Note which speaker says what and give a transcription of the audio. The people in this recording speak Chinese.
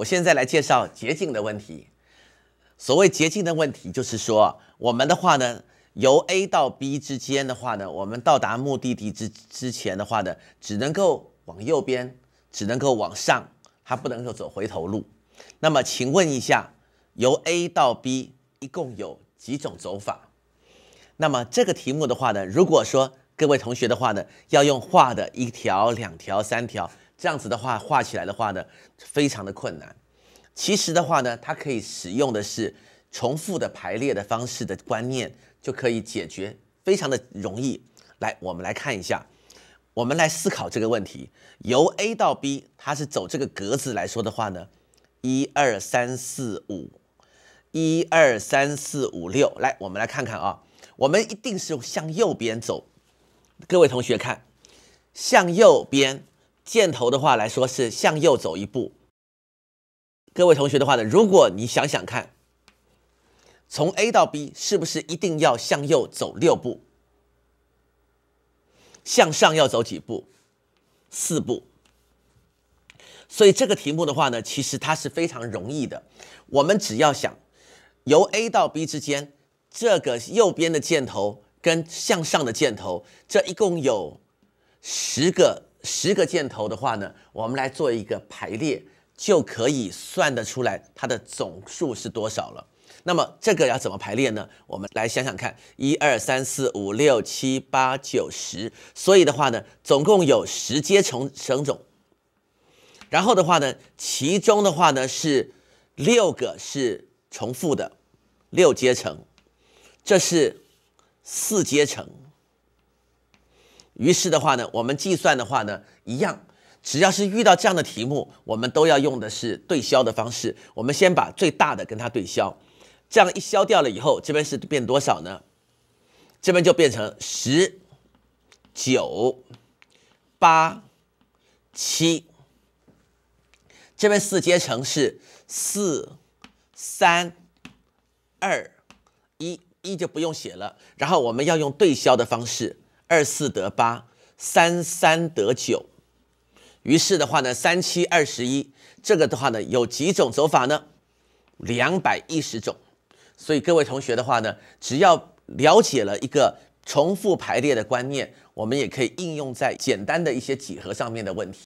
Speaker 1: 我现在来介绍捷径的问题。所谓捷径的问题，就是说我们的话呢，由 A 到 B 之间的话呢，我们到达目的地之之前的话呢，只能够往右边，只能够往上，它不能够走回头路。那么，请问一下，由 A 到 B 一共有几种走法？那么这个题目的话呢，如果说各位同学的话呢，要用画的一条、两条、三条。这样子的话，画起来的话呢，非常的困难。其实的话呢，它可以使用的是重复的排列的方式的观念，就可以解决，非常的容易。来，我们来看一下，我们来思考这个问题。由 A 到 B，它是走这个格子来说的话呢，一二三四五，一二三四五六。来，我们来看看啊，我们一定是向右边走。各位同学看，向右边。箭头的话来说是向右走一步。各位同学的话呢，如果你想想看，从 A 到 B 是不是一定要向右走六步，向上要走几步？四步。所以这个题目的话呢，其实它是非常容易的。我们只要想，由 A 到 B 之间，这个右边的箭头跟向上的箭头，这一共有十个。十个箭头的话呢，我们来做一个排列，就可以算得出来它的总数是多少了。那么这个要怎么排列呢？我们来想想看，一二三四五六七八九十，所以的话呢，总共有十阶乘乘种。然后的话呢，其中的话呢是六个是重复的，六阶乘，这是四阶乘。于是的话呢，我们计算的话呢，一样，只要是遇到这样的题目，我们都要用的是对消的方式。我们先把最大的跟它对消，这样一消掉了以后，这边是变多少呢？这边就变成十九八七，这边四阶乘是四三二一，一就不用写了。然后我们要用对消的方式。二四得八，三三得九，于是的话呢，三七二十一，这个的话呢，有几种走法呢？两百一十种。所以各位同学的话呢，只要了解了一个重复排列的观念，我们也可以应用在简单的一些几何上面的问题。